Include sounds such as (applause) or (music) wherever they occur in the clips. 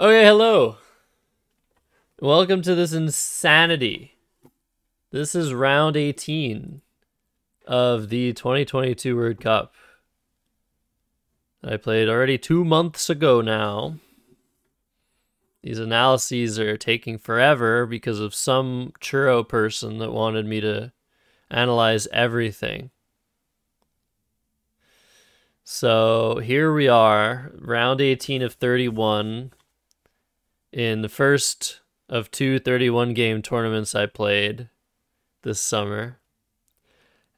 Okay, hello. Welcome to this insanity. This is round 18 of the 2022 World Cup. I played already two months ago now. These analyses are taking forever because of some churro person that wanted me to analyze everything. So here we are, round 18 of 31 in the first of two 31 game tournaments I played this summer.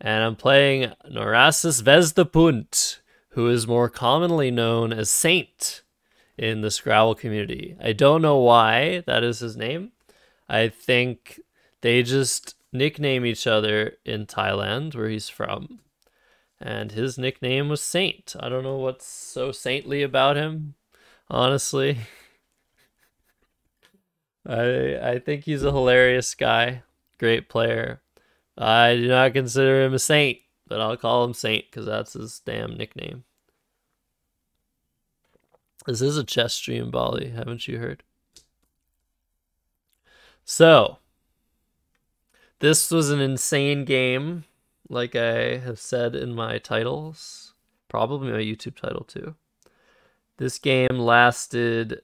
And I'm playing Norasis Vezdapunt, who is more commonly known as Saint in the Scrabble community. I don't know why that is his name. I think they just nickname each other in Thailand, where he's from. And his nickname was Saint. I don't know what's so saintly about him, honestly. (laughs) I I think he's a hilarious guy, great player. I do not consider him a saint, but I'll call him Saint because that's his damn nickname. This is a chess stream, Bali. Haven't you heard? So, this was an insane game, like I have said in my titles, probably my YouTube title too. This game lasted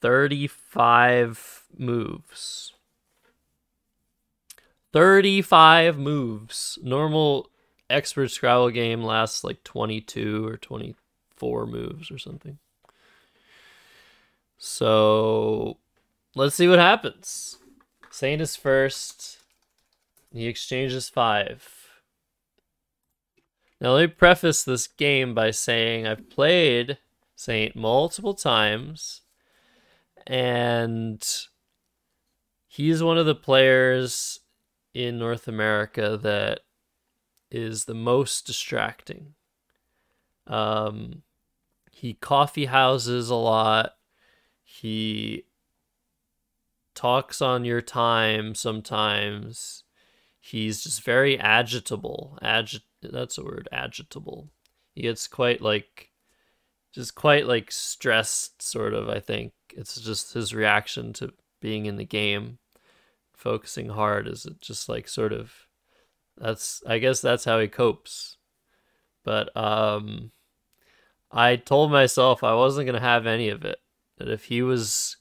35 moves. 35 moves. Normal expert Scrabble game lasts like 22 or 24 moves or something. So let's see what happens. Saint is first. He exchanges five. Now, let me preface this game by saying I've played Saint multiple times and he's one of the players in North America that is the most distracting. Um, he coffee houses a lot. He talks on your time sometimes. He's just very agitable. Agit that's a word, agitable. He gets quite like just quite like stressed sort of, I think it's just his reaction to being in the game, focusing hard is it just like sort of that's I guess that's how he copes. But um I told myself I wasn't going to have any of it. That if he was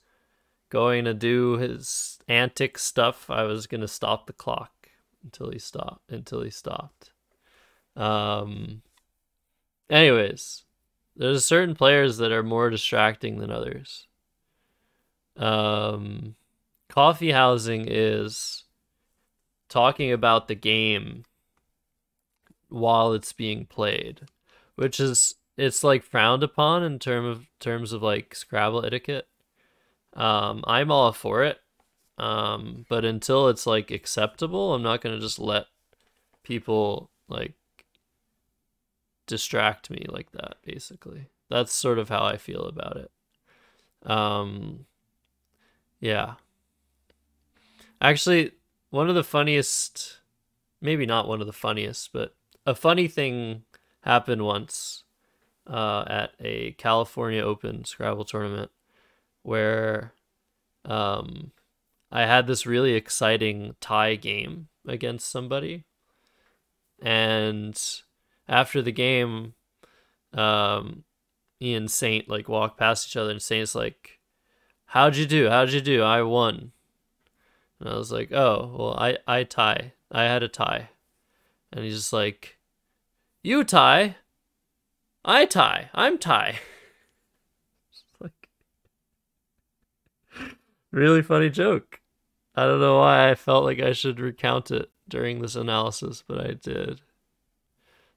going to do his antic stuff, I was going to stop the clock until he stopped until he stopped. Um anyways, there's certain players that are more distracting than others um, coffee housing is talking about the game while it's being played, which is it's like frowned upon in term of terms of like Scrabble etiquette. Um, I'm all for it, um, but until it's like acceptable, I'm not gonna just let people like distract me like that. Basically, that's sort of how I feel about it. Um, yeah. Actually, one of the funniest, maybe not one of the funniest, but a funny thing happened once uh, at a California Open Scrabble tournament where um, I had this really exciting tie game against somebody. And after the game, um, Ian Saint like walked past each other, and Saint's like, how'd you do? How'd you do? I won. And I was like, oh, well, I, I tie. I had a tie. And he's just like, you tie. I tie. I'm tie. (laughs) like, really funny joke. I don't know why I felt like I should recount it during this analysis, but I did.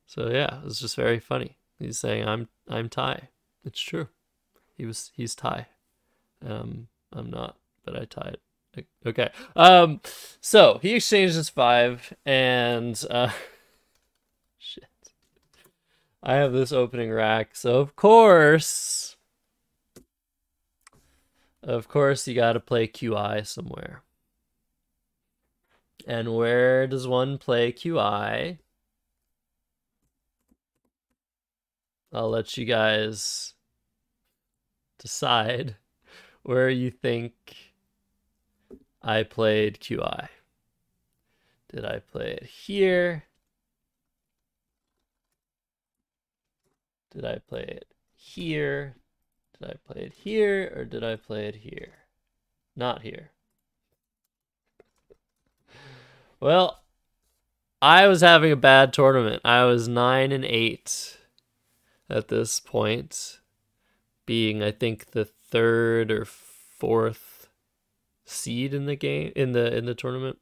So yeah, it was just very funny. He's saying I'm I'm tie. It's true. He was he's tie." Um, I'm not, but I tie it. Okay. Um, so he exchanges five, and uh, (laughs) shit, I have this opening rack. So of course, of course, you got to play QI somewhere. And where does one play QI? I'll let you guys decide where you think I played QI. Did I play it here? Did I play it here? Did I play it here or did I play it here? Not here. Well, I was having a bad tournament. I was 9 and 8 at this point, being, I think, the third or fourth seed in the game in the in the tournament.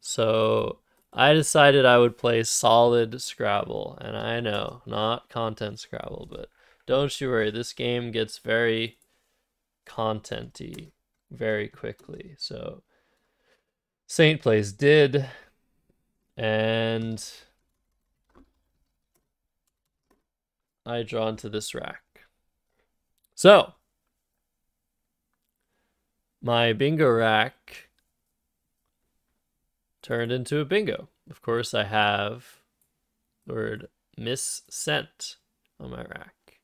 So I decided I would play solid Scrabble, and I know not content Scrabble, but don't you worry, this game gets very contenty very quickly. So Saint plays did, and I draw into this rack. So my bingo rack turned into a bingo. Of course, I have the word missent on my rack.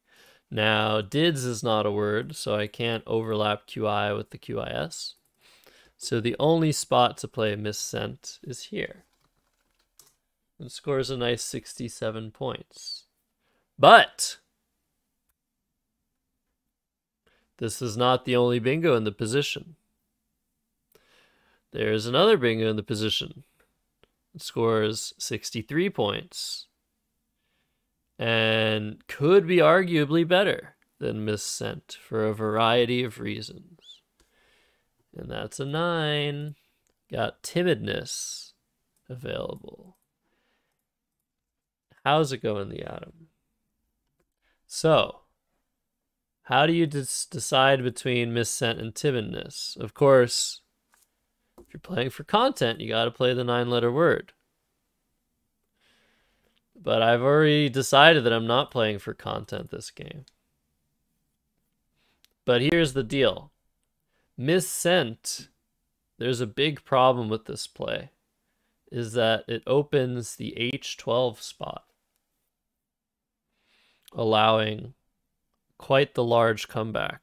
Now, dids is not a word, so I can't overlap QI with the QIS. So the only spot to play missent is here. And scores a nice 67 points. But This is not the only bingo in the position. There is another bingo in the position. It scores 63 points and could be arguably better than Miss Scent for a variety of reasons. And that's a nine. Got timidness available. How's it going, the atom? So, how do you dis- decide between missent and timidness? Of course, if you're playing for content, you got to play the nine letter word. But I've already decided that I'm not playing for content this game. But here's the deal missent, there's a big problem with this play, is that it opens the H12 spot, allowing quite the large comeback.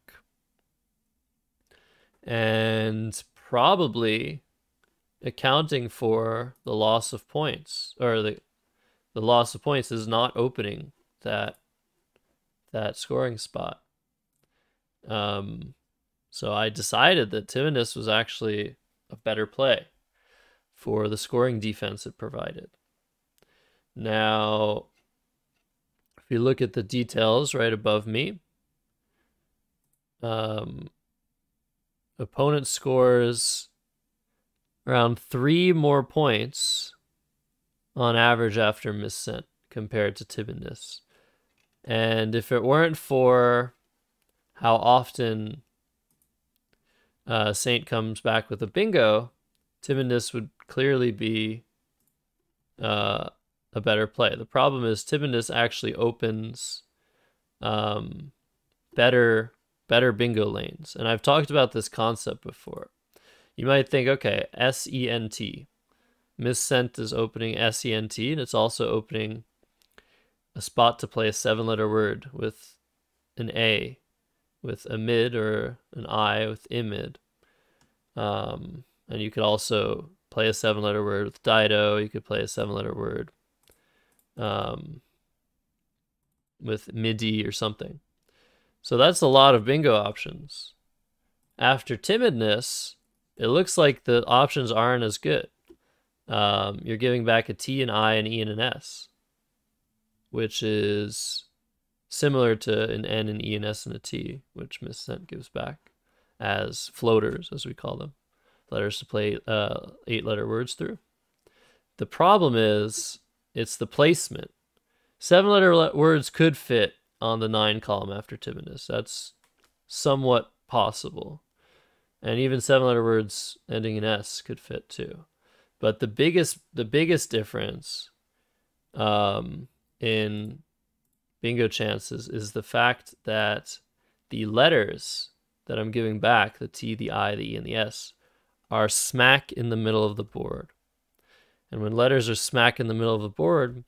And probably accounting for the loss of points or the the loss of points is not opening that that scoring spot. Um, so I decided that Timonus was actually a better play for the scoring defense it provided. Now, if you look at the details right above me, um, opponent scores around three more points on average after missent compared to Tibindis. And if it weren't for how often uh, Saint comes back with a bingo, Tibindis would clearly be uh, a better play. The problem is Tibindis actually opens um, better better bingo lanes. And I've talked about this concept before. You might think, okay, SENT. Miss Sent is opening SENT, and it's also opening a spot to play a seven letter word with an A, with a mid, or an I with imid. Um, and you could also play a seven letter word with Dido. You could play a seven letter word um, with MIDI or something. So that's a lot of bingo options. After timidness, it looks like the options aren't as good. Um, you're giving back a T, and I, an E, and an S, which is similar to an N, an E, an S, and a T, which Miss Cent gives back as floaters, as we call them, letters to play uh, eight-letter words through. The problem is it's the placement. Seven-letter le words could fit on the nine column after Timonus. That's somewhat possible. And even seven letter words ending in S could fit too. But the biggest the biggest difference um, in bingo chances is the fact that the letters that I'm giving back, the T, the I, the E, and the S, are smack in the middle of the board. And when letters are smack in the middle of the board,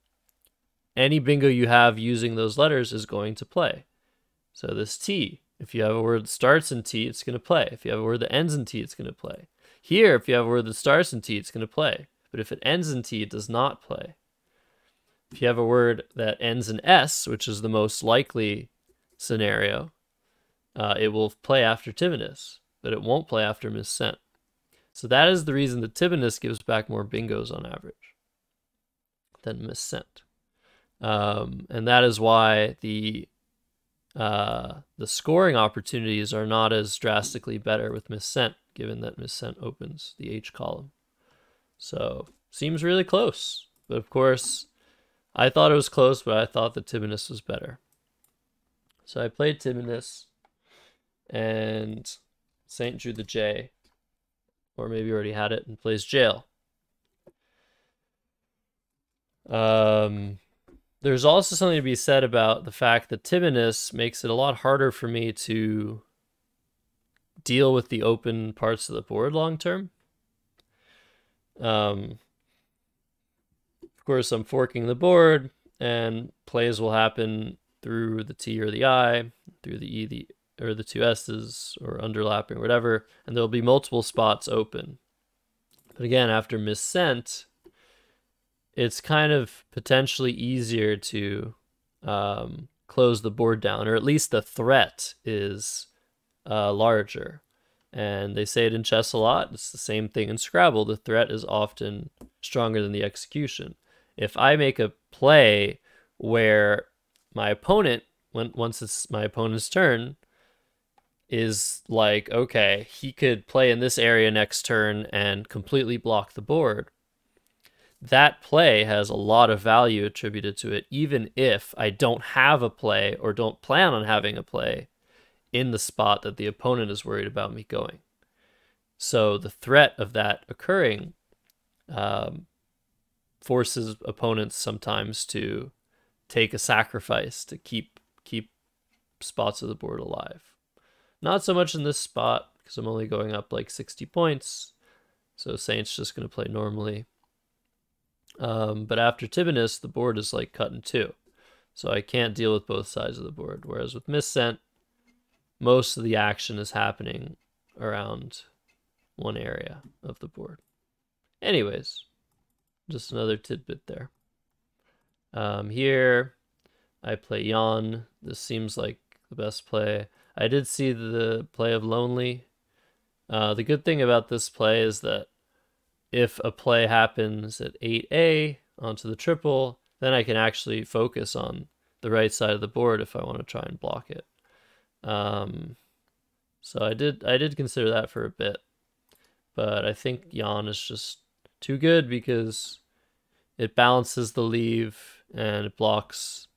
any bingo you have using those letters is going to play. So this T, if you have a word that starts in T, it's going to play. If you have a word that ends in T, it's going to play. Here, if you have a word that starts in T, it's going to play. But if it ends in T, it does not play. If you have a word that ends in S, which is the most likely scenario, uh, it will play after Timinus, but it won't play after Missent. So that is the reason that Timinus gives back more bingos on average than Missent. Um, and that is why the uh, the scoring opportunities are not as drastically better with miscent, given that miscent opens the H column. So seems really close, but of course, I thought it was close, but I thought that Timonus was better. So I played Timonus and Saint drew the J, or maybe already had it and plays Jail. Um, there's also something to be said about the fact that timidness makes it a lot harder for me to deal with the open parts of the board long term. Um, of course, I'm forking the board, and plays will happen through the T or the I, through the E, the or the two S's or underlapping whatever, and there'll be multiple spots open. But again, after missent, it's kind of potentially easier to um, close the board down, or at least the threat is uh, larger. And they say it in chess a lot. It's the same thing in Scrabble. The threat is often stronger than the execution. If I make a play where my opponent, when once it's my opponent's turn, is like, okay, he could play in this area next turn and completely block the board that play has a lot of value attributed to it, even if I don't have a play or don't plan on having a play in the spot that the opponent is worried about me going. So the threat of that occurring um, forces opponents sometimes to take a sacrifice to keep keep spots of the board alive. Not so much in this spot because I'm only going up like 60 points. So Saints just going to play normally. Um, but after Tibanus, the board is like cut in two. So I can't deal with both sides of the board. Whereas with Miscent, most of the action is happening around one area of the board. Anyways, just another tidbit there. Um, here, I play Yan. This seems like the best play. I did see the play of Lonely. Uh, the good thing about this play is that if a play happens at 8A onto the triple, then I can actually focus on the right side of the board if I want to try and block it. Um, so I did I did consider that for a bit, but I think Jan is just too good because it balances the leave and it blocks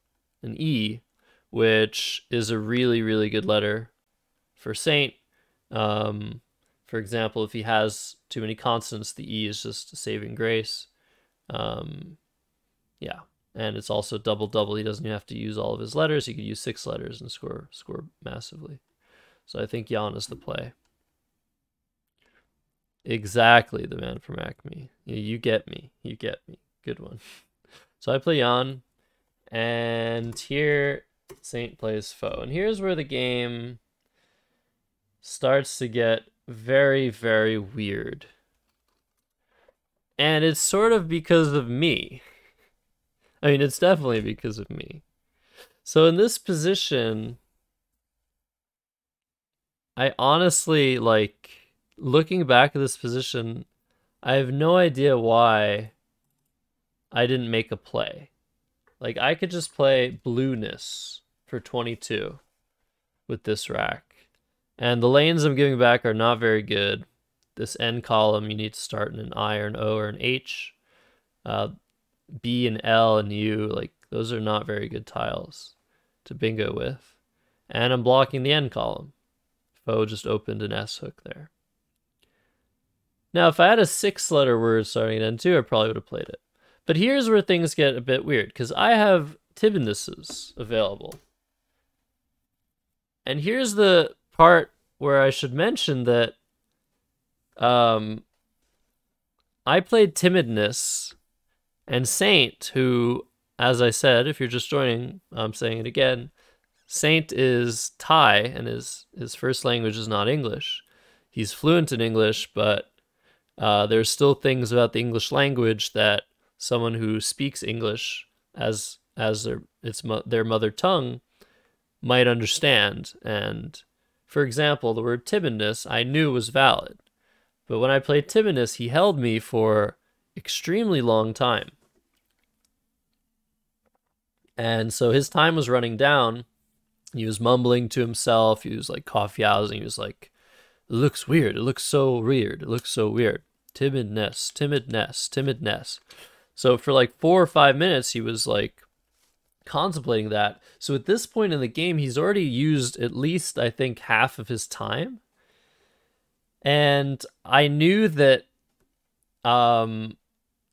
an E, which is a really really good letter for Saint. Um, for example, if he has too many constants, the E is just a saving grace. Um, yeah, and it's also double double. He doesn't have to use all of his letters. He could use six letters and score score massively. So I think Jan is the play. Exactly, the man from Acme. You get me. You get me. Good one. (laughs) So I play Jan, and here Saint plays foe. And here's where the game starts to get very, very weird. And it's sort of because of me. I mean, it's definitely because of me. So in this position, I honestly like looking back at this position, I have no idea why I didn't make a play. Like I could just play blueness for 22 with this rack. And the lanes I'm giving back are not very good. This N column, you need to start in an I or an O or an H. Uh, B and L and U, like those are not very good tiles to bingo with. And I'm blocking the N column. Foe just opened an S hook there. Now, if I had a six letter word starting at N2, I probably would have played it. But here's where things get a bit weird, because I have Tibunuses available. And here's the part where I should mention that um, I played Timidness and Saint, who, as I said, if you're just joining, I'm saying it again. Saint is Thai, and his his first language is not English. He's fluent in English, but uh, there's still things about the English language that someone who speaks English as as their its mo- their mother tongue might understand and for example, the word timidness I knew was valid, but when I played timidness, he held me for extremely long time. And so his time was running down. He was mumbling to himself. He was like coffee housing. He was like, it looks weird. It looks so weird. It looks so weird. Timidness, timidness, timidness. So for like four or five minutes, he was like contemplating that. So at this point in the game, he's already used at least, I think, half of his time. And I knew that um,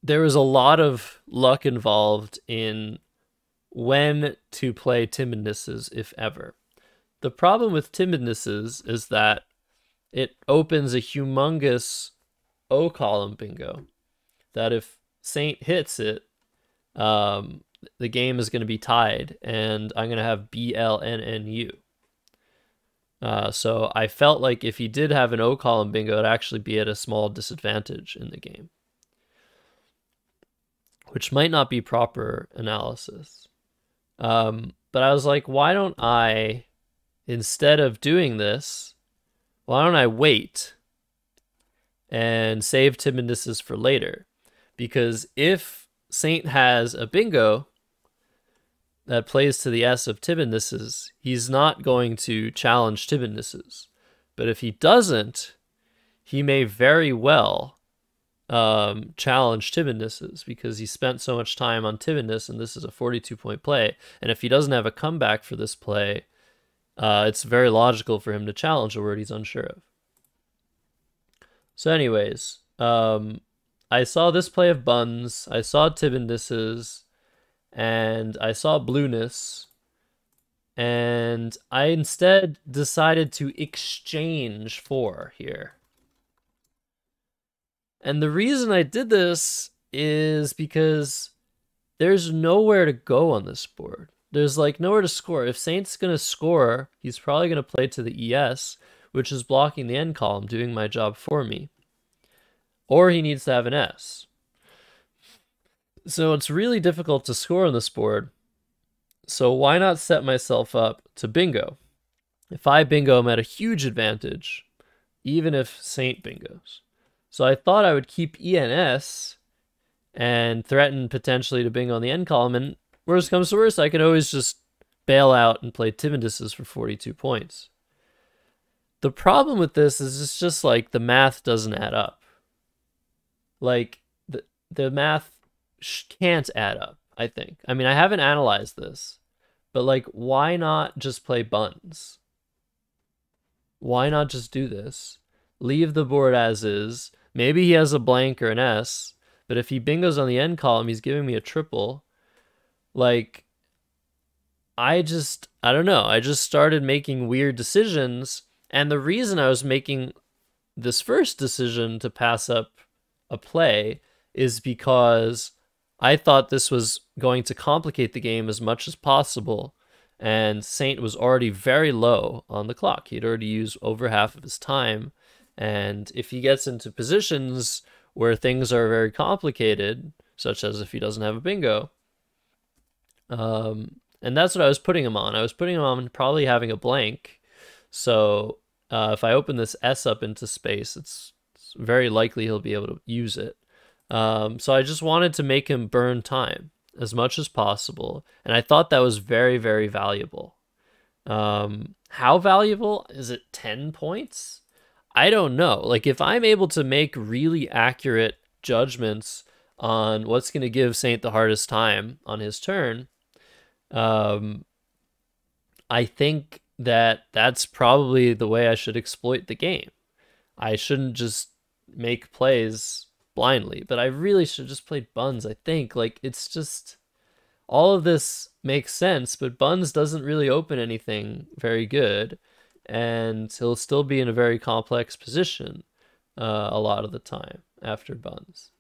there was a lot of luck involved in when to play timidnesses, if ever. The problem with timidnesses is that it opens a humongous O column bingo. That if Saint hits it, um, the game is going to be tied, and I'm going to have BLNNU. Uh, so I felt like if he did have an O column bingo, it'd actually be at a small disadvantage in the game, which might not be proper analysis. Um, but I was like, why don't I, instead of doing this, why don't I wait and save Timidus for later? Because if Saint has a bingo, that plays to the S of Tibunis's, he's not going to challenge Tibunis's. But if he doesn't, he may very well um, challenge Tibunis's because he spent so much time on Tibunis, and this is a 42 point play. And if he doesn't have a comeback for this play, uh, it's very logical for him to challenge a word he's unsure of. So, anyways, um, I saw this play of Buns, I saw Tibunis's and I saw blueness, and I instead decided to exchange for here. And the reason I did this is because there's nowhere to go on this board. There's like nowhere to score. If Saint's going to score, he's probably going to play to the ES, which is blocking the end column, doing my job for me. Or he needs to have an S. So it's really difficult to score on this board. So why not set myself up to bingo? If I bingo, I'm at a huge advantage, even if Saint bingos. So I thought I would keep ENS and threaten potentially to bingo on the end column. And worst comes to worst, I could always just bail out and play Timidus's for 42 points. The problem with this is it's just like the math doesn't add up. Like the the math can't add up, I think. I mean, I haven't analyzed this, but like, why not just play buns? Why not just do this? Leave the board as is. Maybe he has a blank or an S, but if he bingos on the end column, he's giving me a triple. Like, I just, I don't know. I just started making weird decisions. And the reason I was making this first decision to pass up a play is because I thought this was going to complicate the game as much as possible, and Saint was already very low on the clock. He'd already used over half of his time, and if he gets into positions where things are very complicated, such as if he doesn't have a bingo, um, and that's what I was putting him on. I was putting him on probably having a blank, so uh, if I open this S up into space, it's, it's very likely he'll be able to use it. Um, so I just wanted to make him burn time as much as possible. And I thought that was very, very valuable. Um, how valuable? Is it 10 points? I don't know. Like, if I'm able to make really accurate judgments on what's going to give Saint the hardest time on his turn, um, I think that that's probably the way I should exploit the game. I shouldn't just make plays blindly, but I really should have just played Buns, I think. Like, it's just all of this makes sense, but Buns doesn't really open anything very good, and he'll still be in a very complex position uh, a lot of the time after Buns.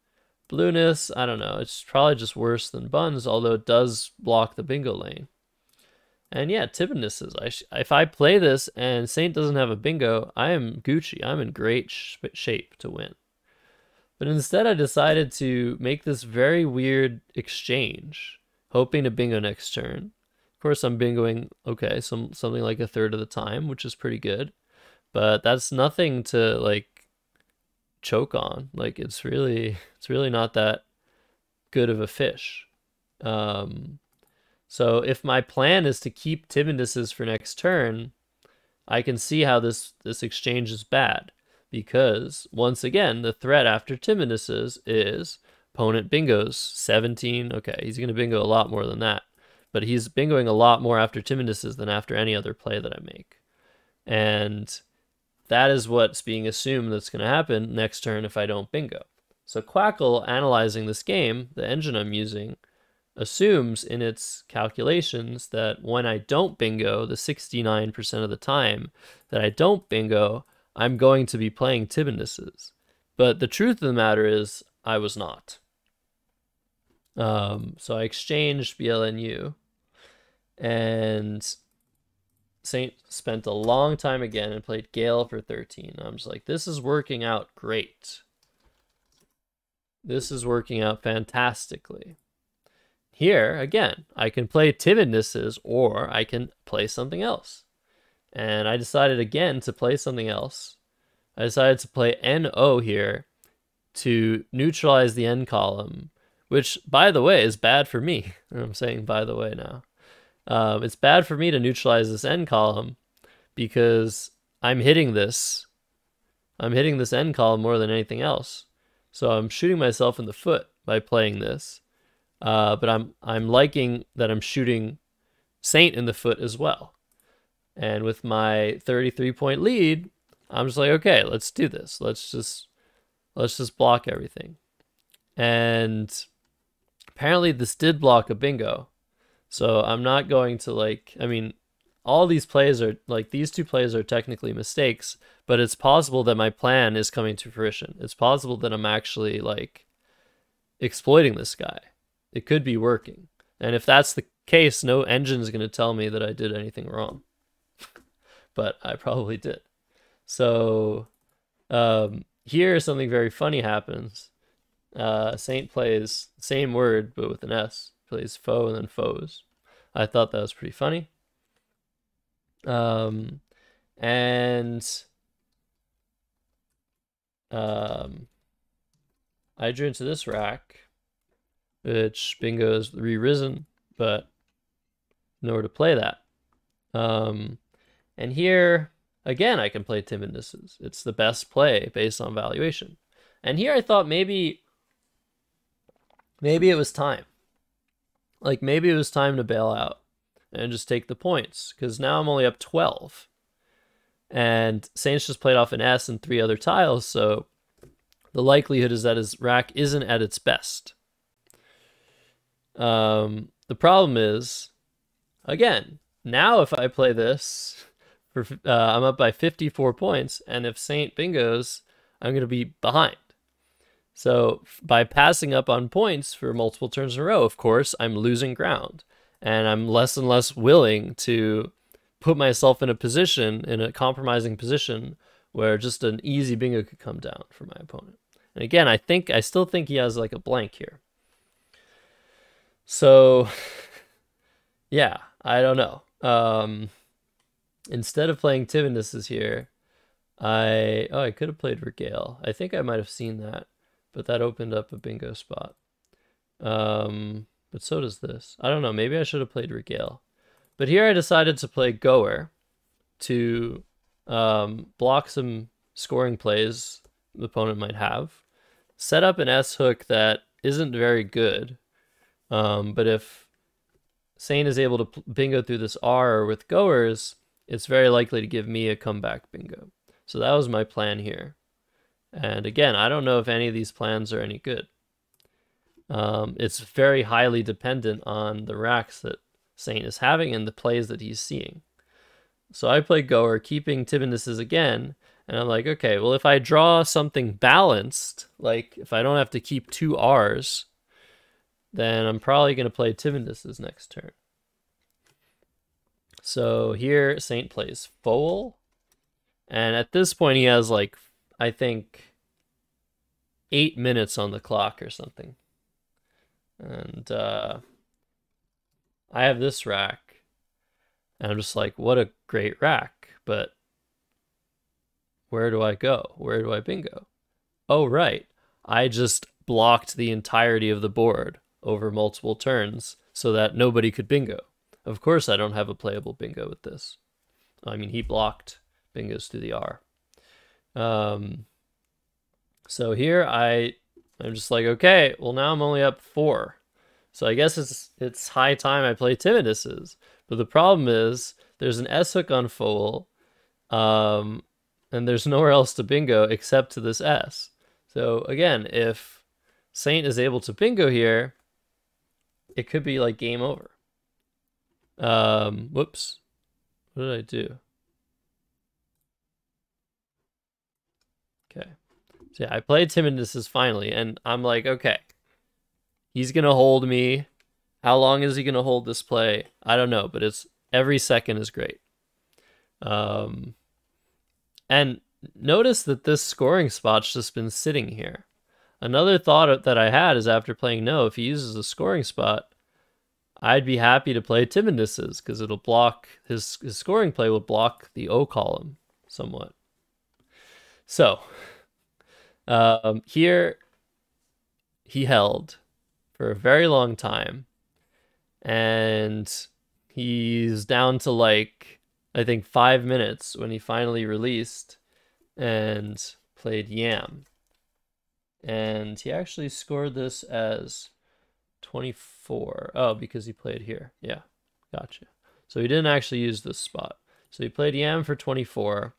Blueness, I don't know, it's probably just worse than Buns, although it does block the bingo lane. And yeah, Tibbiness is. I sh- if I play this and Saint doesn't have a bingo, I am Gucci. I'm in great sh- shape to win. But instead, I decided to make this very weird exchange, hoping to bingo next turn. Of course, I'm bingoing, okay, some something like a third of the time, which is pretty good. But that's nothing to like choke on. Like it's really, (laughs) it's really not that good of a fish. Um, so if my plan is to keep Timidus's for next turn, I can see how this this exchange is bad because once again, the threat after Timidus's is opponent bingos 17. Okay, he's going to bingo a lot more than that, but he's bingoing a lot more after Timidus's than after any other play that I make. And that is what's being assumed that's going to happen next turn if I don't bingo. So Quackle, analyzing this game, the engine I'm using, assumes in its calculations that when I don't bingo, the 69% of the time that I don't bingo, I'm going to be playing Tibindus's. But the truth of the matter is, I was not. Um, so I exchanged BLNU, and Saint spent a long time again and played Gale for 13. I'm just like, this is working out great. This is working out fantastically. Here, again, I can play Timidnesses or I can play something else and I decided again to play something else. I decided to play NO here to neutralize the N column, which, by the way, is bad for me. (laughs) I'm saying by the way now. Um, it's bad for me to neutralize this N column because I'm hitting this. I'm hitting this N column more than anything else. So I'm shooting myself in the foot by playing this. Uh, but I'm I'm liking that I'm shooting Saint in the foot as well. And with my 33 point lead, I'm just like, okay, let's do this. Let's just let's just block everything. And apparently this did block a bingo. So I'm not going to like I mean, all these plays are like these two plays are technically mistakes, but it's possible that my plan is coming to fruition. It's possible that I'm actually like exploiting this guy. It could be working. And if that's the case, no engine is going to tell me that I did anything wrong but I probably did. So um, here something very funny happens. Uh, Saint plays same word but with an S. Plays foe and then foes. I thought that was pretty funny. Um, and um, I drew into this rack, which bingo's re-risen, but nowhere to play that. Um, and here, again, I can play timidnesses. It's the best play based on valuation. And here I thought maybe, maybe it was time. Like maybe it was time to bail out and just take the points because now I'm only up 12. And Saints just played off an S and three other tiles, so the likelihood is that his rack isn't at its best. Um, the problem is, again, now if I play this, for uh, I'm up by 54 points, and if Saint bingos, I'm going to be behind. So by passing up on points for multiple turns in a row, of course, I'm losing ground, and I'm less and less willing to put myself in a position, in a compromising position, where just an easy bingo could come down for my opponent. And again, I think I still think he has like a blank here. So, (laughs) yeah, I don't know. Um, Instead of playing Timonus is here, I oh I could have played Regale. I think I might have seen that, but that opened up a bingo spot. Um, but so does this. I don't know. Maybe I should have played Regale, but here I decided to play Goer to um, block some scoring plays the opponent might have. Set up an S hook that isn't very good, um, but if Sane is able to bingo through this R with goers, it's very likely to give me a comeback bingo. So that was my plan here. And again, I don't know if any of these plans are any good. Um, it's very highly dependent on the racks that Saint is having and the plays that he's seeing. So I play Goer, keeping Tibindus's again, and I'm like, okay, well, if I draw something balanced, like if I don't have to keep two R's, then I'm probably going to play Tivindus's next turn. So here Saint plays Foal. And at this point he has like I think eight minutes on the clock or something. And uh I have this rack. And I'm just like, what a great rack, but where do I go? Where do I bingo? Oh right. I just blocked the entirety of the board over multiple turns so that nobody could bingo. Of course I don't have a playable bingo with this. I mean, he blocked bingos through the R. Um, so here I, I'm just like, okay, well now I'm only up four. So I guess it's it's high time I play Timiduses. But the problem is there's an S hook on Foal, um, and there's nowhere else to bingo except to this S. So again, if Saint is able to bingo here, it could be like game over. Um, whoops. What did I do? Okay. So yeah, I played Timidness's finally, and I'm like, okay, he's gonna hold me. How long is he gonna hold this play? I don't know, but it's every second is great. Um, and notice that this scoring spot's just been sitting here. Another thought that I had is after playing no, if he uses a scoring spot, I'd be happy to play Timidnesses because it'll block his, his scoring play will block the O column somewhat. So um, here he held for a very long time, and he's down to like I think five minutes when he finally released and played Yam, and he actually scored this as 24. Oh, because he played here. Yeah, gotcha. So he didn't actually use this spot. So he played Yam for 24.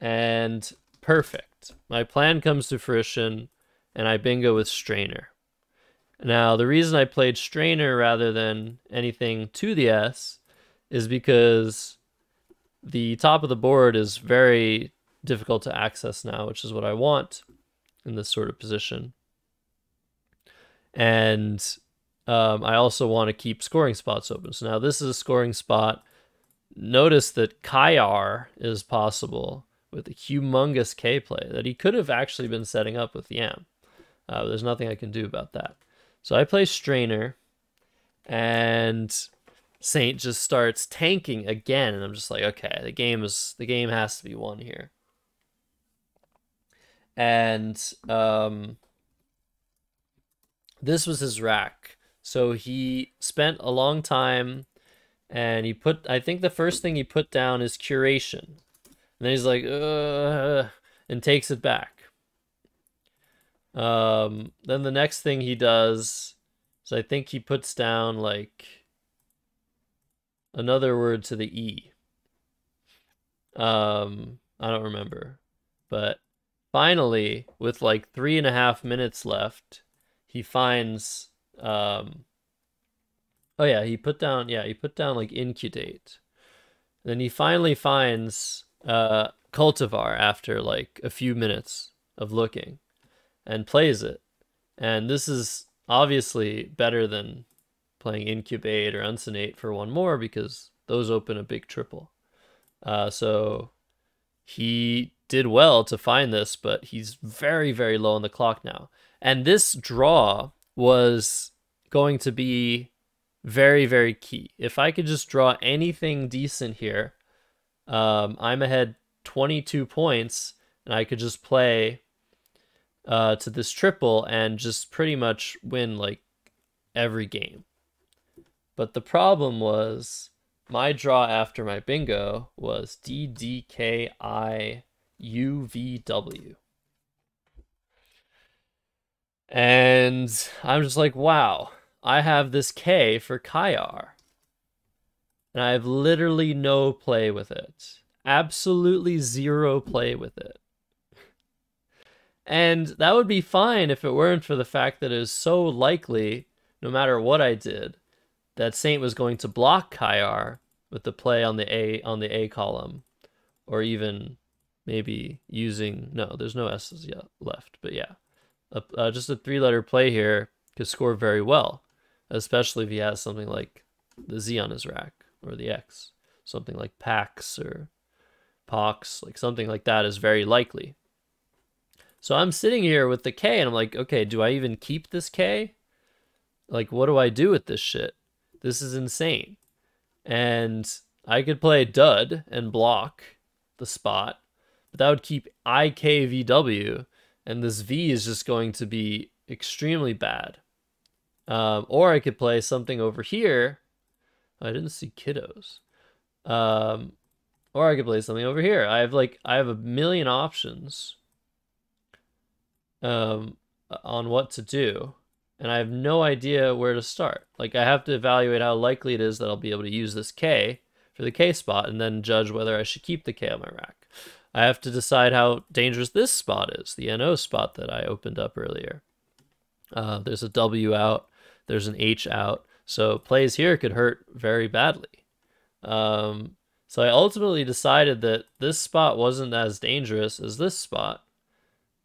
And perfect. My plan comes to fruition, and I bingo with Strainer. Now, the reason I played Strainer rather than anything to the S is because the top of the board is very difficult to access now, which is what I want in this sort of position. And um, I also want to keep scoring spots open. So now this is a scoring spot. Notice that Kyar is possible with a humongous K play that he could have actually been setting up with Yam. Uh, there's nothing I can do about that. So I play Strainer, and Saint just starts tanking again, and I'm just like, okay, the game is the game has to be won here. And um, this was his rack. So he spent a long time and he put, I think the first thing he put down is curation. And then he's like, Ugh, and takes it back. Um, then the next thing he does is I think he puts down like another word to the E. Um, I don't remember. But finally, with like three and a half minutes left, he finds um oh yeah he put down yeah he put down like incudate and then he finally finds uh cultivar after like a few minutes of looking and plays it and this is obviously better than playing incubate or uncinate for one more because those open a big triple uh, so he did well to find this but he's very very low on the clock now and this draw was going to be very, very key. If I could just draw anything decent here, um, I'm ahead 22 points, and I could just play uh, to this triple and just pretty much win like every game. But the problem was my draw after my bingo was DDKIUVW. And I'm just like, wow, I have this K for Kyar. And I have literally no play with it. Absolutely zero play with it. And that would be fine if it weren't for the fact that it is so likely, no matter what I did, that Saint was going to block Kyar with the play on the A on the A column, or even maybe using no, there's no S's yet left, but yeah, a, uh, just a three letter play here could score very well, especially if he has something like the Z on his rack or the X, something like Pax or Pox, like something like that is very likely. So I'm sitting here with the K and I'm like, okay, do I even keep this K? Like, what do I do with this shit? This is insane. And I could play dud and block the spot, but that would keep IKVW and this V is just going to be extremely bad. Um, or I could play something over here. I didn't see kiddos. Um, or I could play something over here. I have like, I have a million options um, uh, on what to do. And I have no idea where to start. Like I have to evaluate how likely it is that I'll be able to use this K for the K spot and then judge whether I should keep the K on my rack. I have to decide how dangerous this spot is, the NO spot that I opened up earlier. Uh, there's a W out, there's an H out, so plays here could hurt very badly. Um, so I ultimately decided that this spot wasn't as dangerous as this spot,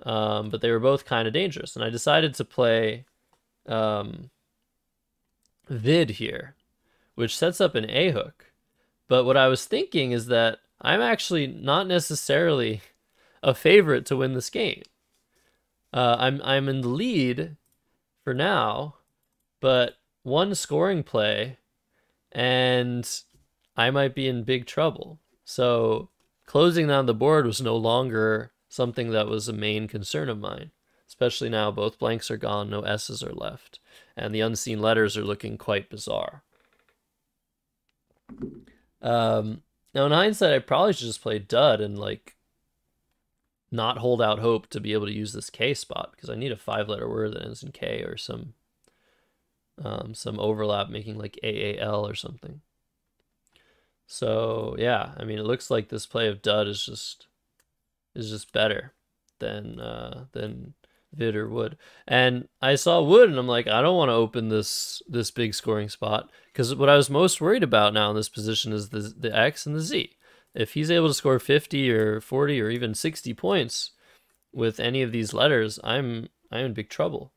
um, but they were both kind of dangerous. And I decided to play um, Vid here, which sets up an A hook. But what I was thinking is that I'm actually not necessarily a favorite to win this game. Uh, I'm I'm in the lead for now, but one scoring play, and I might be in big trouble. So closing down the board was no longer something that was a main concern of mine, especially now both blanks are gone, no S's are left, and the unseen letters are looking quite bizarre. Um, now, in hindsight, I probably should just play dud and like not hold out hope to be able to use this K spot because I need a five letter word that ends in K or some um, some overlap making like AAL or something. So yeah, I mean, it looks like this play of dud is just is just better than uh, than Vid or Wood. And I saw Wood and I'm like, I don't want to open this this big scoring spot because what I was most worried about now in this position is the the X and the Z. If he's able to score 50 or 40 or even 60 points with any of these letters, I'm I'm in big trouble.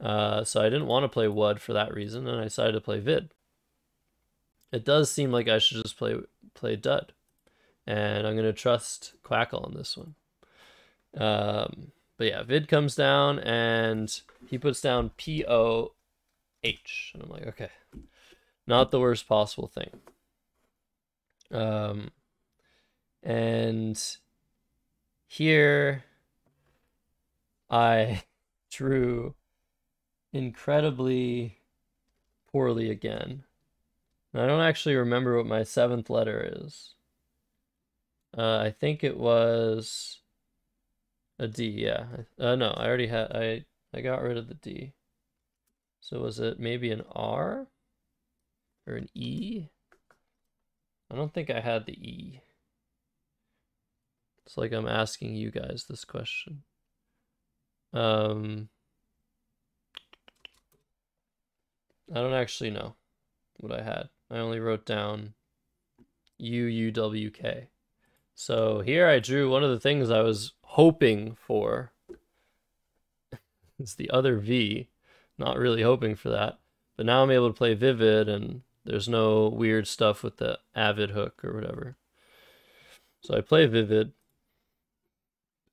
Uh, so I didn't want to play Wood for that reason, and I decided to play Vid. It does seem like I should just play play Dud, and I'm gonna trust Quackle on this one. Um, but yeah, vid comes down and he puts down P O H. And I'm like, okay, not the worst possible thing. Um, and here I (laughs) drew incredibly poorly again. And I don't actually remember what my seventh letter is. Uh, I think it was a D, yeah. Uh, no, I already had, I, I got rid of the D. So was it maybe an R? Or an E? I don't think I had the E. It's like I'm asking you guys this question. Um, I don't actually know what I had. I only wrote down U U W K. So here I drew one of the things I was hoping for. (laughs) it's the other V. Not really hoping for that. But now I'm able to play Vivid and there's no weird stuff with the Avid hook or whatever. So I play Vivid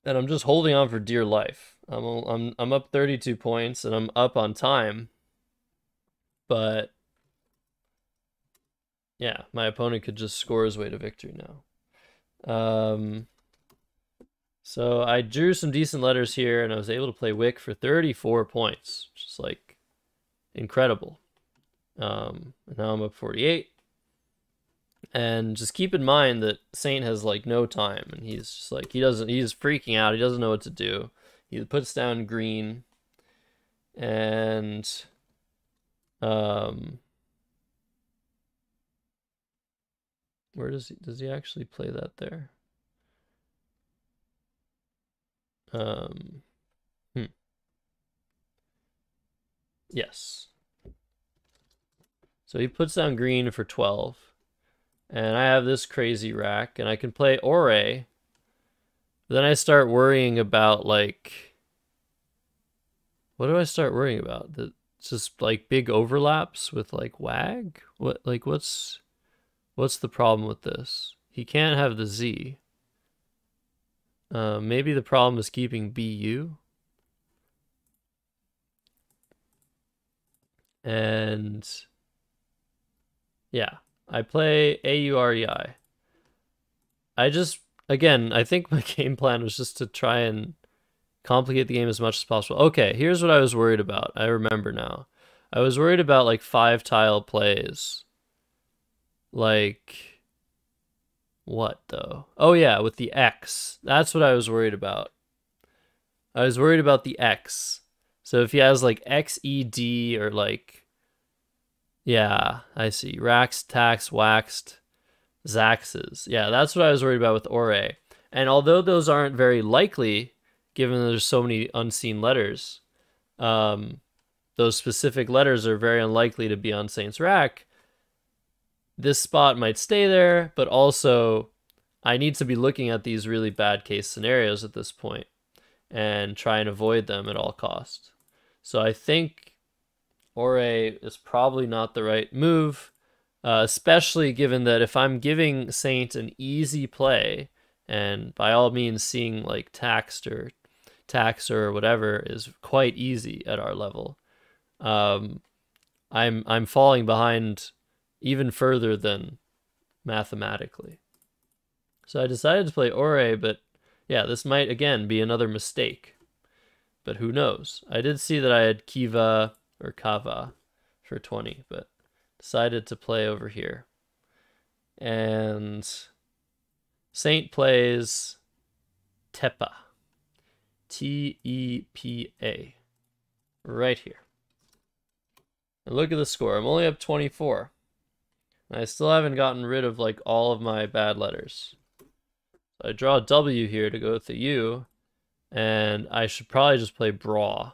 and I'm just holding on for dear life. I'm I'm I'm up 32 points and I'm up on time. But yeah, my opponent could just score his way to victory now. Um, so I drew some decent letters here, and I was able to play Wick for 34 points, which is like incredible. Um, and now I'm up 48. And just keep in mind that Saint has like no time, and he's just like he doesn't. He's freaking out. He doesn't know what to do. He puts down green, and um, Where does he does he actually play that there? Um hmm. Yes. So he puts down green for 12. And I have this crazy rack and I can play Ore. then I start worrying about like what do I start worrying about? That just like big overlaps with like wag? What like what's What's the problem with this? He can't have the Z. Uh, maybe the problem is keeping BU. And yeah, I play AUREI. I just, again, I think my (laughs) game plan was just to try and complicate the game as much as possible. Okay, here's what I was worried about. I remember now. I was worried about like five tile plays like, what though? Oh, yeah, with the X. That's what I was worried about. I was worried about the X. So if he has like XED or like, yeah, I see. Rax, tax, waxed, zaxes. Yeah, that's what I was worried about with Ore. And although those aren't very likely, given there's so many unseen letters, um, those specific letters are very unlikely to be on Saints Rack this spot might stay there, but also I need to be looking at these really bad case scenarios at this point and try and avoid them at all costs. So I think Ore is probably not the right move, uh, especially given that if I'm giving Saint an easy play, and by all means seeing like Taxed or Taxer or whatever is quite easy at our level, um, I'm I'm falling behind even further than mathematically. So I decided to play Ore, but yeah, this might again be another mistake. But who knows? I did see that I had Kiva or Kava for 20, but decided to play over here. And Saint plays Tepa. T E P A. Right here. And look at the score. I'm only up 24. I still haven't gotten rid of like all of my bad letters. So I draw a W here to go with the U, and I should probably just play Braw.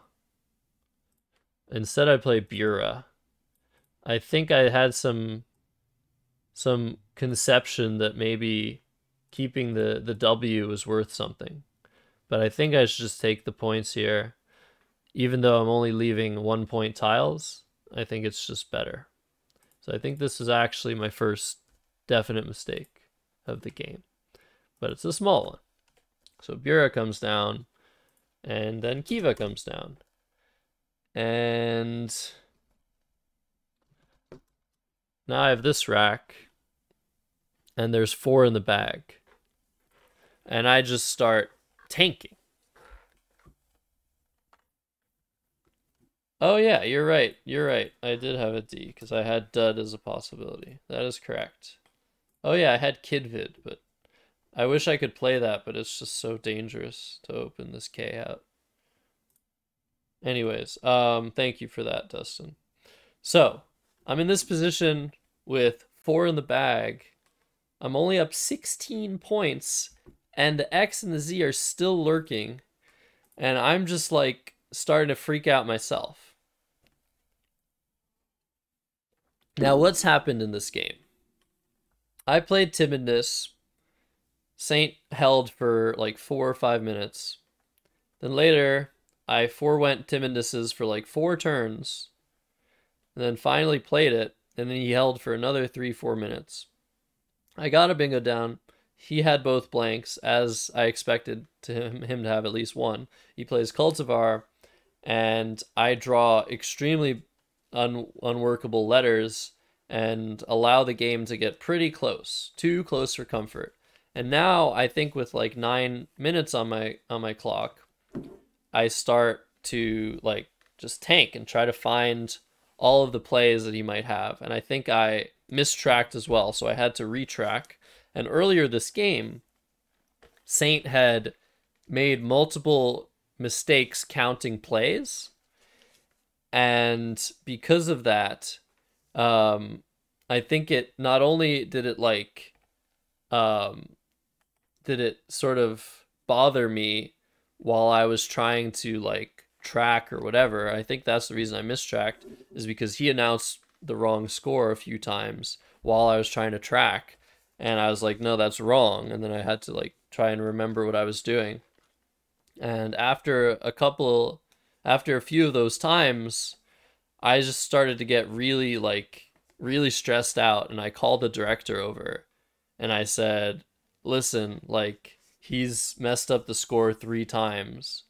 Instead I play Bura. I think I had some some conception that maybe keeping the, the W was worth something. But I think I should just take the points here. Even though I'm only leaving one point tiles, I think it's just better. So I think this is actually my first definite mistake of the game. But it's a small one. So Bura comes down, and then Kiva comes down. And now I have this rack, and there's four in the bag. And I just start tanking. Oh yeah, you're right. You're right. I did have a D because I had dud as a possibility. That is correct. Oh yeah, I had kidvid, but I wish I could play that, but it's just so dangerous to open this K out. Anyways, um, thank you for that, Dustin. So I'm in this position with four in the bag. I'm only up 16 points, and the X and the Z are still lurking, and I'm just like starting to freak out myself. Now, what's happened in this game? I played Timidness. Saint held for like four or five minutes. Then later, I forewent Timidness's for like four turns. And then finally played it. And then he held for another three, four minutes. I got a bingo down. He had both blanks, as I expected to him, him to have at least one. He plays Cultivar, and I draw extremely un- unworkable letters and allow the game to get pretty close, too close for comfort. And now I think with like 9 minutes on my on my clock, I start to like just tank and try to find all of the plays that he might have. And I think I mistracked as well, so I had to retrack. And earlier this game, Saint had made multiple mistakes counting plays and because of that um i think it not only did it like um did it sort of bother me while i was trying to like track or whatever i think that's the reason i mistracked is because he announced the wrong score a few times while i was trying to track and i was like no that's wrong and then i had to like try and remember what i was doing and after a couple after a few of those times, I just started to get really like really stressed out and I called the director over and I said, "Listen, like he's messed up the score 3 times.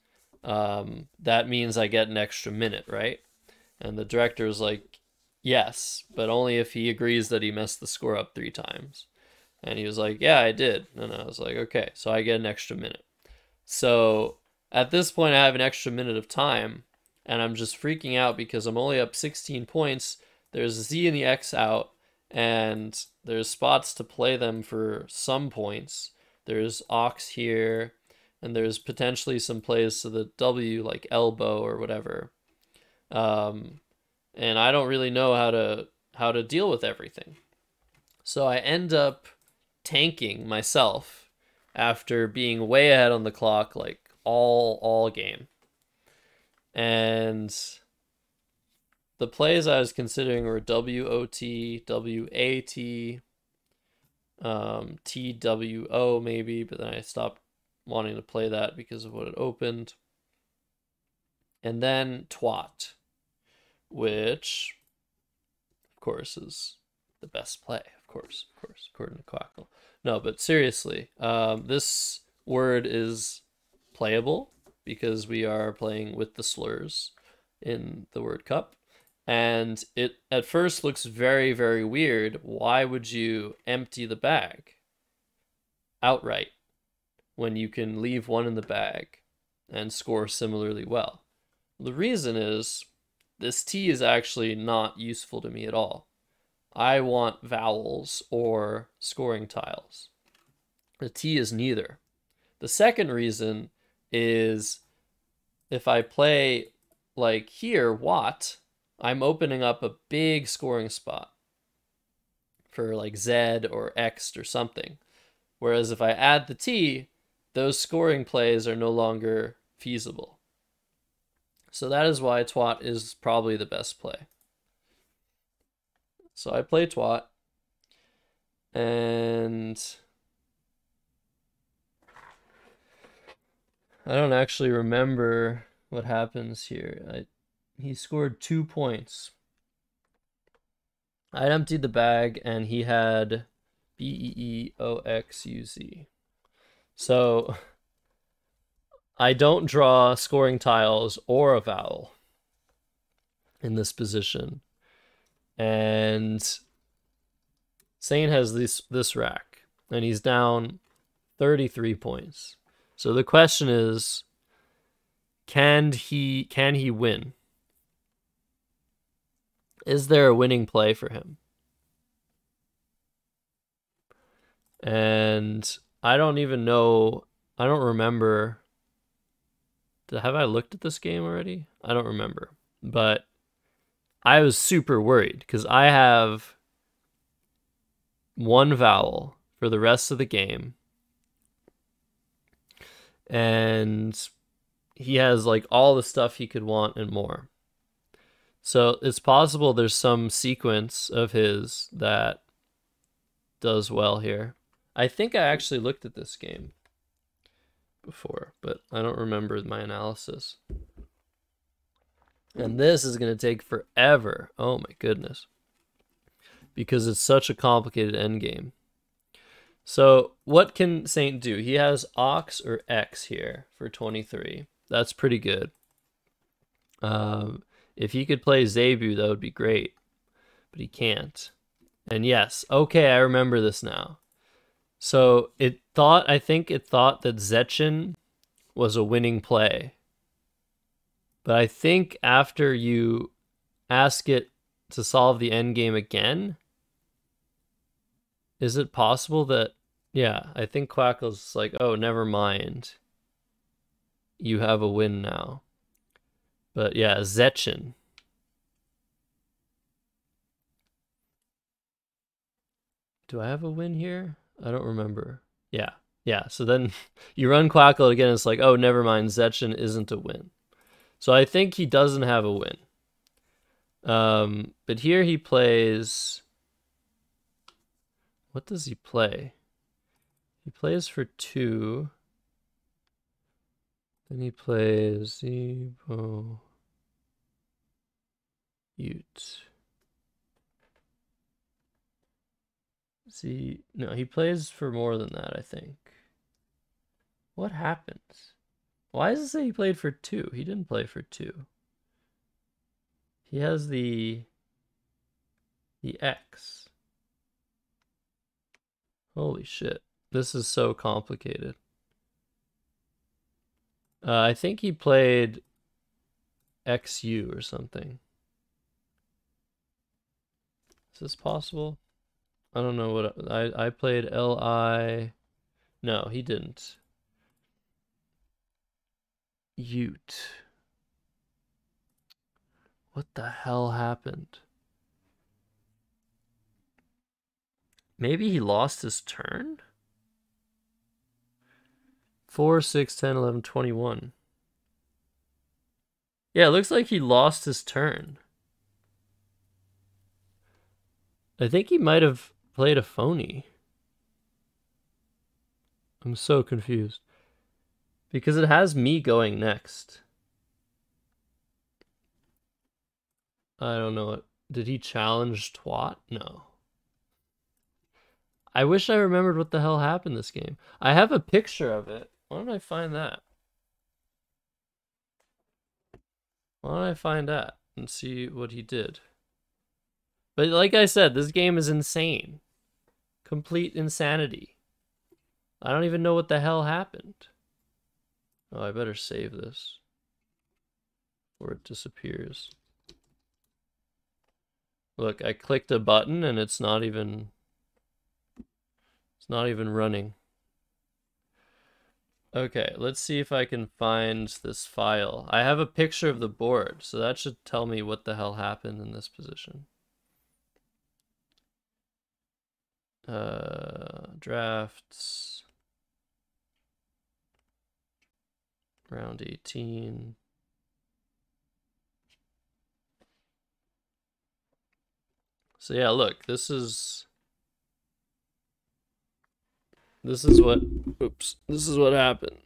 Um that means I get an extra minute, right?" And the director was like, "Yes, but only if he agrees that he messed the score up 3 times." And he was like, "Yeah, I did." And I was like, "Okay, so I get an extra minute." So at this point, I have an extra minute of time, and I'm just freaking out because I'm only up 16 points. There's Z and the X out, and there's spots to play them for some points. There's Ox here, and there's potentially some plays to the W, like elbow or whatever. Um, and I don't really know how to how to deal with everything. So I end up tanking myself after being way ahead on the clock, like all all game. And the plays I was considering were WOT, um, maybe, but then I stopped wanting to play that because of what it opened. And then TWAT, which, of course, is the best play, of course, of course, according to Quackle. No, but seriously, um, this word is playable because we are playing with the slurs in the word cup. And it at first looks very, very weird. Why would you empty the bag outright when you can leave one in the bag and score similarly well? The reason is this T is actually not useful to me at all. I want vowels or scoring tiles. The T is neither. The second reason is if I play like here, Watt, I'm opening up a big scoring spot for like Z or X or something. Whereas if I add the T, those scoring plays are no longer feasible. So that is why Twat is probably the best play. So I play Twat and I don't actually remember what happens here. I, he scored two points. I emptied the bag and he had B E E O X U Z. So I don't draw scoring tiles or a vowel in this position. And Sane has this this rack and he's down 33 points. So the question is, can he can he win? Is there a winning play for him? And I don't even know. I don't remember. Did, have I looked at this game already? I don't remember. But I was super worried because I have one vowel for the rest of the game and he has like all the stuff he could want and more. So it's possible there's some sequence of his that does well here. I think I actually looked at this game before, but I don't remember my analysis. And this is going to take forever. Oh my goodness. Because it's such a complicated endgame. So what can Saint do? He has ox or x here for 23. That's pretty good. Um, if he could play Zebu, that would be great. But he can't. And yes, okay, I remember this now. So it thought, I think it thought that Zechin was a winning play. But I think after you ask it to solve the end game again, is it possible that yeah, I think Quackle's like, oh, never mind. You have a win now. But yeah, Zetchin. Do I have a win here? I don't remember. Yeah, yeah. So then (laughs) you run Quackle again. It's like, oh, never mind. Zetchin isn't a win. So I think he doesn't have a win. Um, but here he plays. What does he play? He plays for two. Then he plays Zebo Ute. See, no, he plays for more than that, I think. What happens? Why does it say he played for two? He didn't play for two. He has the the X. Holy shit. This is so complicated. Uh, I think he played XU or something. Is this possible? I don't know what I I played LI. No, he didn't. Ute. What the hell happened? Maybe he lost his turn? 4, 6, 10, 11, 21. Yeah, it looks like he lost his turn. I think he might have played a phony. I'm so confused. Because it has me going next. I don't know. Did he challenge Twat? No. I wish I remembered what the hell happened this game. I have a picture of it. Why don't I find that? Why don't I find that and see what he did? But like I said, this game is insane. Complete insanity. I don't even know what the hell happened. Oh, I better save this. Or it disappears. Look, I clicked a button and it's not even... It's not even running. Okay, let's see if I can find this file. I have a picture of the board, so that should tell me what the hell happened in this position. Uh, drafts. Round 18. So yeah, look, this is this is what, oops, this is what happened.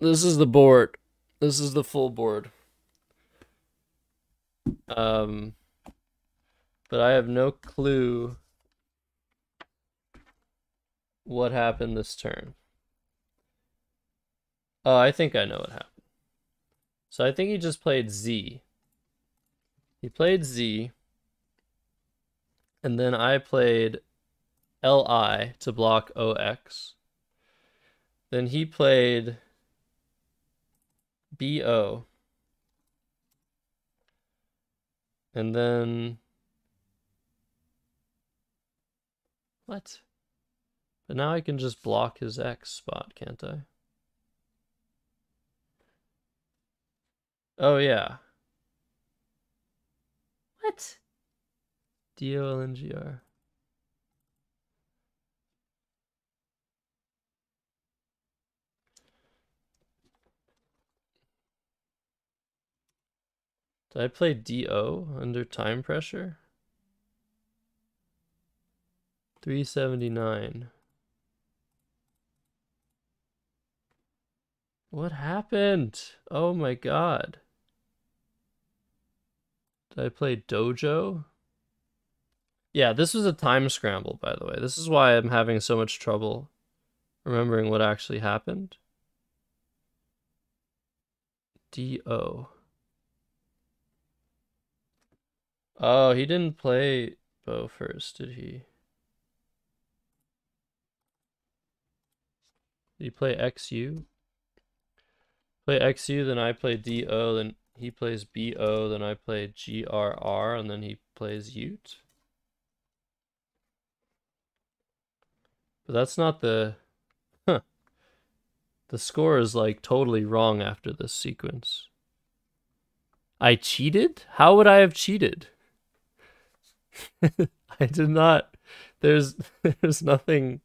This is the board. This is the full board. Um, but I have no clue what happened this turn. Oh, I think I know what happened. So I think he just played Z. He played Z, and then I played LI to block OX. Then he played BO. And then. What? But now I can just block his X spot, can't I? Oh, yeah. What? D-O-L-N-G-R. Did I play DO under time pressure? 379. What happened? Oh my god. Did I play Dojo? Yeah, this was a time scramble, by the way. This is why I'm having so much trouble remembering what actually happened. D-O. Oh, he didn't play bow first, did he? Did he play XU? Play XU, then I play DO, then he plays BO, then I play GRR, and then he plays Ute. But that's not the... Huh. The score is like totally wrong after this sequence. I cheated? How would I have cheated? (laughs) I did not. There's (laughs) there's nothing.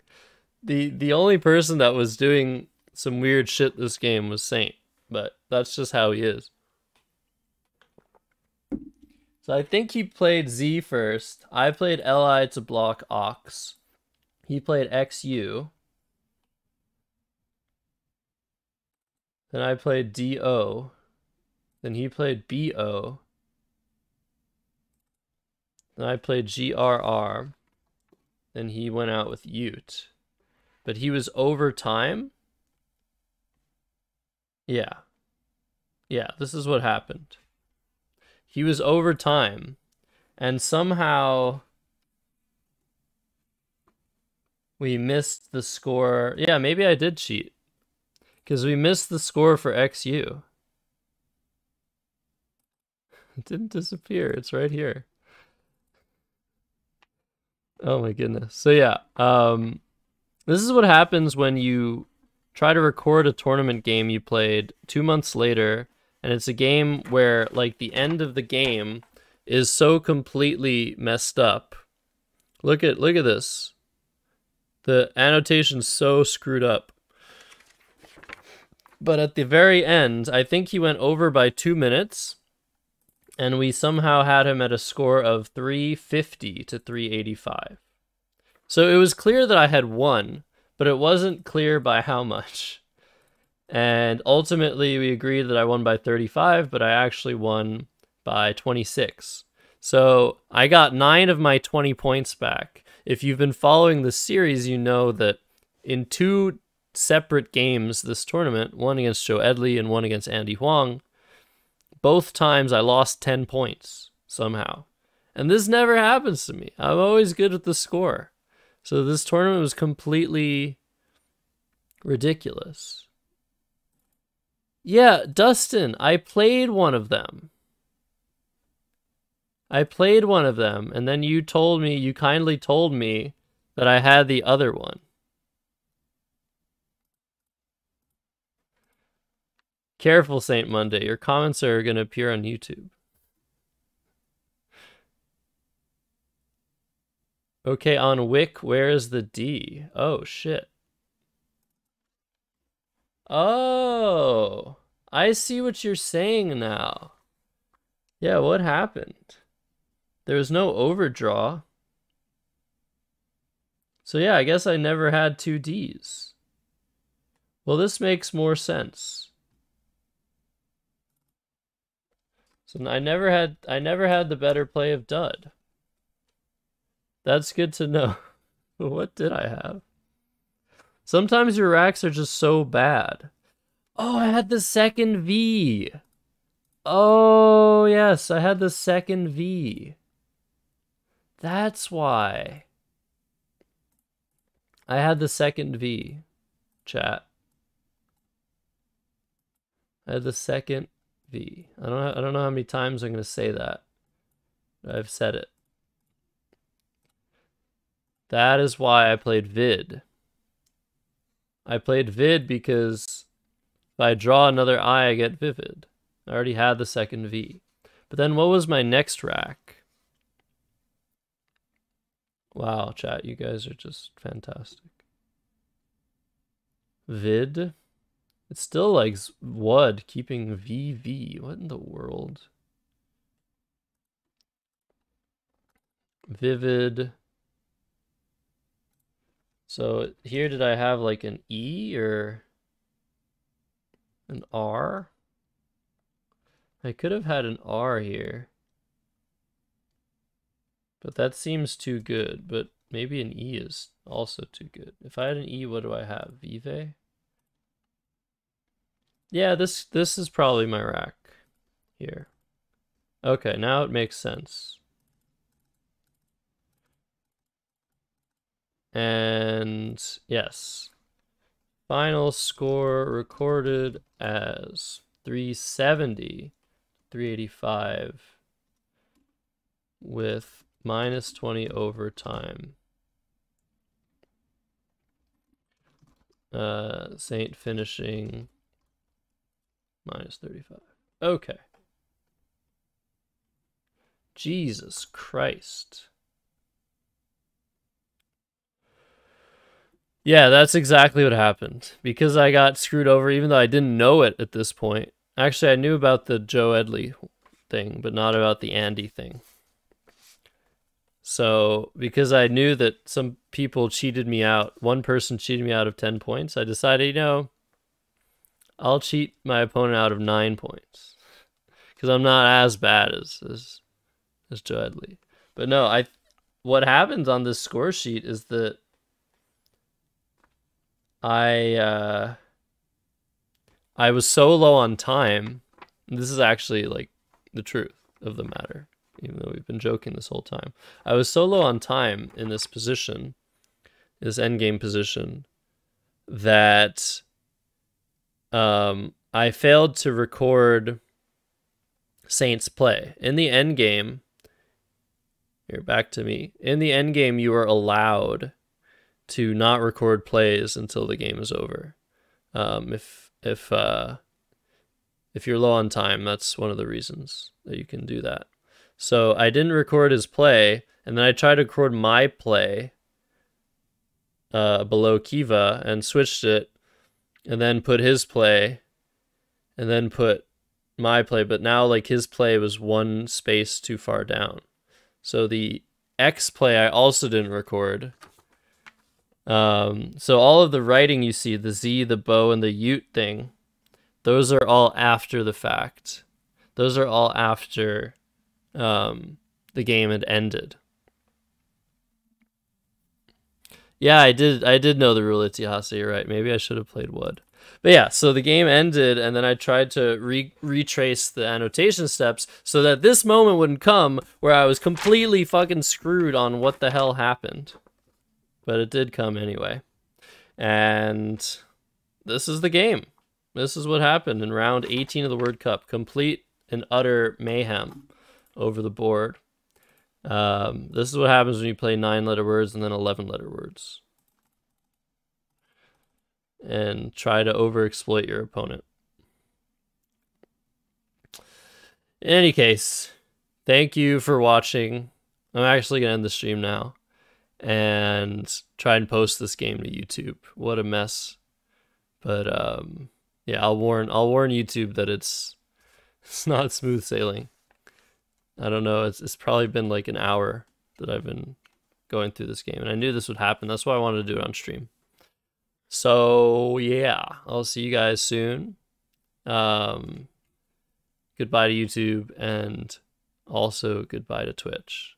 The the only person that was doing some weird shit this game was Saint, but that's just how he is. So I think he played Z first. I played Li to block Ox. He played XU. Then I played DO. Then he played BO. I played GRR, and he went out with Ute. But he was over time. Yeah. Yeah, this is what happened. He was over time, and somehow we missed the score. Yeah, maybe I did cheat. Because we missed the score for XU. (laughs) It didn't disappear. It's right here. Oh my goodness. So yeah, um, this is what happens when you try to record a tournament game you played two months later, and it's a game where like the end of the game is so completely messed up. Look at look at this. The annotation's so screwed up. But at the very end, I think he went over by two minutes and we somehow had him at a score of 350 to 385. So it was clear that I had won, but it wasn't clear by how much. And ultimately, we agreed that I won by 35, but I actually won by 26. So I got nine of my 20 points back. If you've been following the series, you know that in two separate games this tournament, one against Joe Edley and one against Andy Huang, both times I lost 10 points somehow. And this never happens to me. I'm always good at the score. So this tournament was completely ridiculous. Yeah, Dustin, I played one of them. I played one of them, and then you told me, you kindly told me that I had the other one. Careful, Saint Monday. Your comments are going to appear on YouTube. Okay, on Wick, where is the D? Oh, shit. Oh, I see what you're saying now. Yeah, what happened? There was no overdraw. So yeah, I guess I never had two Ds. Well, this makes more sense. So I never had I never had the better play of dud. That's good to know. (laughs) what did I have? Sometimes your racks are just so bad. Oh, I had the second V. Oh, yes, I had the second V. That's why. I had the second V, chat. I had the second V. I don't know, I don't know how many times I'm going to say that. I've said it. That is why I played vid. I played vid because if I draw another eye, I get vivid. I already had the second V. But then what was my next rack? Wow, chat, you guys are just fantastic. Vid. It still likes wood, keeping VV. What in the world? Vivid. So here did I have like an E or an R? I could have had an R here. But that seems too good, but maybe an E is also too good. If I had an E, what do I have? Vive? Yeah, this this is probably my rack here. Okay, now it makes sense. And yes, final score recorded as 370, 385 with minus 20 overtime. Uh, Saint finishing minus 35. Okay. Jesus Christ. Yeah, that's exactly what happened. Because I got screwed over, even though I didn't know it at this point. Actually, I knew about the Joe Edley thing, but not about the Andy thing. So, because I knew that some people cheated me out, one person cheated me out of 10 points, I decided, you know, I'll cheat my opponent out of nine points because I'm not as bad as as as Judd But no, I what happens on this score sheet is that I uh, I was so low on time. This is actually like the truth of the matter, even though we've been joking this whole time. I was so low on time in this position, this endgame position, that um, I failed to record Saints play. In the end game, You're back to me. In the end game, you are allowed to not record plays until the game is over. Um, if if uh, if you're low on time, that's one of the reasons that you can do that. So I didn't record his play, and then I tried to record my play uh, below Kiva and switched it and then put his play and then put my play, but now like his play was one space too far down. So the X play I also didn't record. Um, so all of the writing you see, the Z, the bow, and the Ute thing, those are all after the fact. Those are all after um, the game had ended. Yeah, I did. I did know the rule at Tihasa. You're right. Maybe I should have played Wood. But yeah, so the game ended, and then I tried to re- retrace the annotation steps so that this moment wouldn't come where I was completely fucking screwed on what the hell happened. But it did come anyway. And this is the game. This is what happened in round 18 of the World Cup complete and utter mayhem over the board. Um, this is what happens when you play nine letter words and then 11 letter words. And try to overexploit your opponent. In any case, thank you for watching. I'm actually going to end the stream now and try and post this game to YouTube. What a mess. But um, yeah, I'll warn I'll warn YouTube that it's (laughs) it's not smooth sailing. I don't know. It's it's probably been like an hour that I've been going through this game, and I knew this would happen. That's why I wanted to do it on stream. So yeah, I'll see you guys soon. Um, goodbye to YouTube, and also goodbye to Twitch.